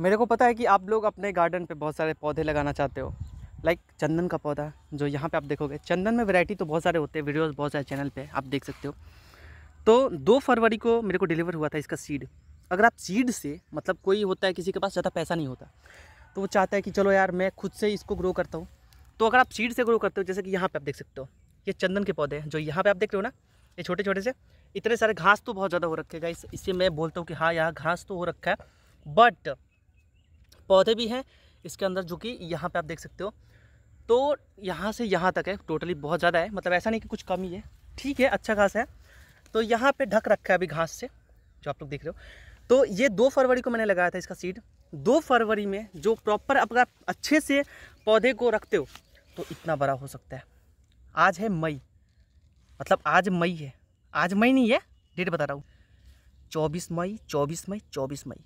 मेरे को पता है कि आप लोग अपने गार्डन पे बहुत सारे पौधे लगाना चाहते हो लाइक like चंदन का पौधा जो यहाँ पे आप देखोगे चंदन में वैरायटी तो बहुत सारे होते हैं वीडियोस बहुत सारे चैनल पे आप देख सकते हो तो दो फरवरी को मेरे को डिलीवर हुआ था इसका सीड अगर आप सीड से मतलब कोई होता है किसी के पास ज़्यादा पैसा नहीं होता तो वो चाहता है कि चलो यार मैं खुद से इसको ग्रो करता हूँ तो अगर आप सीड से ग्रो करते हो जैसे कि यहाँ पर आप देख सकते हो ये चंदन के पौधे हैं जो यहाँ पर आप देख रहे हो ना ये छोटे छोटे से इतने सारे घास तो बहुत ज़्यादा हो रखेगा इससे मैं बोलता हूँ कि हाँ यहाँ घास तो हो रखा है बट पौधे भी हैं इसके अंदर जो कि यहाँ पे आप देख सकते हो तो यहाँ से यहाँ तक है टोटली बहुत ज़्यादा है मतलब ऐसा नहीं कि कुछ कमी है ठीक है अच्छा घास है तो यहाँ पे ढक रखा है अभी घास से जो आप लोग देख रहे हो तो ये दो फरवरी को मैंने लगाया था इसका सीड दो फरवरी में जो प्रॉपर अगर आप अच्छे से पौधे को रखते हो तो इतना बड़ा हो सकता है आज है मई मतलब आज मई है आज मई नहीं है डेट बता रहा हूँ चौबीस मई चौबीस मई चौबीस मई